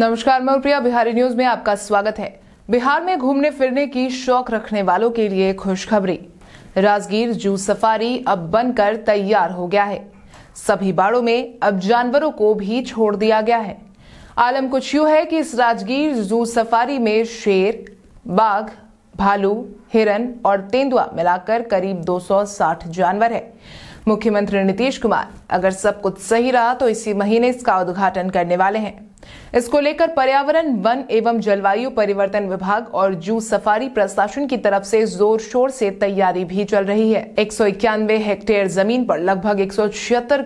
नमस्कार मैं प्रिया बिहारी न्यूज में आपका स्वागत है बिहार में घूमने फिरने की शौक रखने वालों के लिए खुशखबरी राजगीर जू सफारी अब बनकर तैयार हो गया है सभी बाड़ों में अब जानवरों को भी छोड़ दिया गया है आलम कुछ यू है कि इस राजगीर जू सफारी में शेर बाघ भालू हिरन और तेंदुआ मिलाकर करीब 260 जानवर है मुख्यमंत्री नीतीश कुमार अगर सब कुछ सही रहा तो इसी महीने इसका उद्घाटन करने वाले हैं इसको लेकर पर्यावरण वन एवं जलवायु परिवर्तन विभाग और जू सफारी प्रशासन की तरफ से जोर शोर से तैयारी भी चल रही है एक हेक्टेयर जमीन पर लगभग एक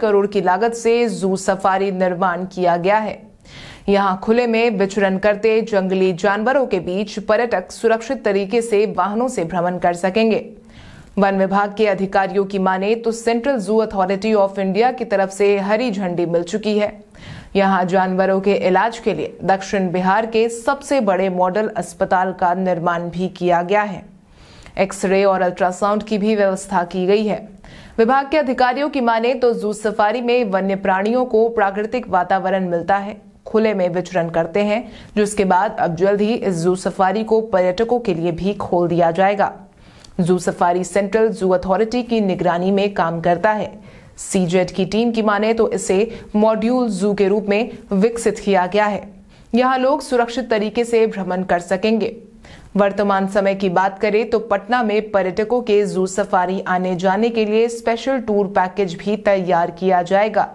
करोड़ की लागत से जू सफारी निर्माण किया गया है यहाँ खुले में विचरण करते जंगली जानवरों के बीच पर्यटक सुरक्षित तरीके से वाहनों से भ्रमण कर सकेंगे वन विभाग के अधिकारियों की माने तो central zoo authority of India की तरफ से हरी झंडी मिल चुकी है यहाँ जानवरों के इलाज के लिए दक्षिण बिहार के सबसे बड़े मॉडल अस्पताल का निर्माण भी किया गया है एक्सरे और अल्ट्रासाउंड की भी व्यवस्था की गई है विभाग के अधिकारियों की माने तो जू सफारी में वन्य प्राणियों को प्राकृतिक वातावरण मिलता है खुले में विचरण करते हैं जिसके बाद अब जल्द ही इस जू सफारी को पर्यटकों के लिए भी खोल दिया जाएगा zoo safari central zoo authority की निगरानी में काम करता है सीजेट की टीम की माने तो इसे मॉड्यूल जू के रूप में विकसित किया गया है यहाँ लोग सुरक्षित तरीके से भ्रमण कर सकेंगे वर्तमान समय की बात करें तो पटना में पर्यटकों के जू सफारी आने जाने के लिए स्पेशल टूर पैकेज भी तैयार किया जाएगा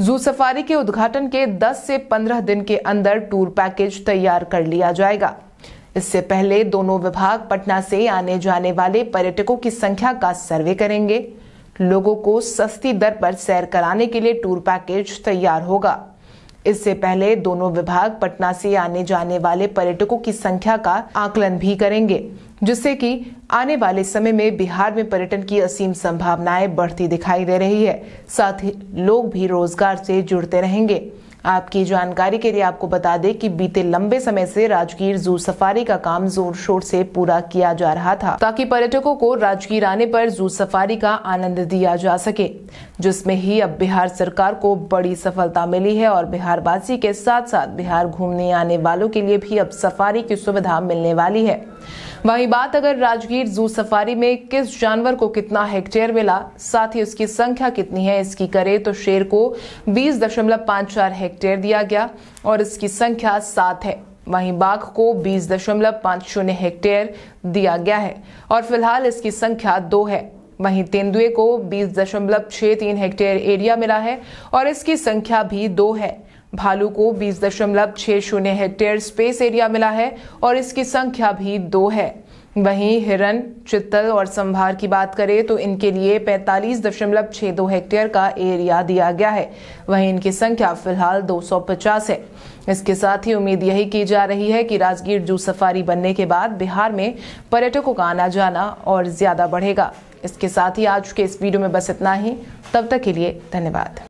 जू सफारी के उद्घाटन के 10 से 15 दिन के अंदर टूर पैकेज तैयार कर लिया जाएगा इससे पहले दोनों विभाग पटना से आने जाने वाले पर्यटकों की संख्या का सर्वे करेंगे लोगों को सस्ती दर पर सैर कराने के लिए टूर पैकेज तैयार होगा इससे पहले दोनों विभाग पटना से आने जाने वाले पर्यटकों की संख्या का आकलन भी करेंगे जिससे कि आने वाले समय में बिहार में पर्यटन की असीम संभावनाएं बढ़ती दिखाई दे रही है साथ ही लोग भी रोजगार से जुड़ते रहेंगे आपकी जानकारी के लिए आपको बता दें कि बीते लंबे समय से राजगीर जू सफारी का काम जोर शोर से पूरा किया जा रहा था ताकि पर्यटकों को राजगीर आने पर जू सफारी का आनंद दिया जा सके जिसमें ही अब बिहार सरकार को बड़ी सफलता मिली है और बिहारवासी के साथ साथ बिहार घूमने आने वालों के लिए भी अब सफारी की सुविधा मिलने वाली है वहीं बात अगर राजगीर जू सफारी में किस जानवर को कितना हेक्टेयर मिला साथ ही उसकी संख्या कितनी है इसकी करें तो शेर को 20.54 हेक्टेयर दिया गया और इसकी संख्या सात है वहीं बाघ को 20.50 हेक्टेयर दिया गया है और फिलहाल इसकी संख्या दो है वहीं तेंदुए को 20.63 हेक्टेयर एरिया मिला है और इसकी संख्या भी दो है भालू को बीस दशमलव छह शून्य हेक्टेयर स्पेस एरिया मिला है और इसकी संख्या भी दो है वहीं हिरन चित्तल और संभार की बात करें तो इनके लिए पैंतालीस दशमलव छह दो हेक्टेयर का एरिया दिया गया है वहीं इनकी संख्या फिलहाल 250 है इसके साथ ही उम्मीद यही की जा रही है कि राजगीर जू सफारी बनने के बाद बिहार में पर्यटकों का आना जाना और ज्यादा बढ़ेगा इसके साथ ही आज के इस वीडियो में बस इतना ही तब तक के लिए धन्यवाद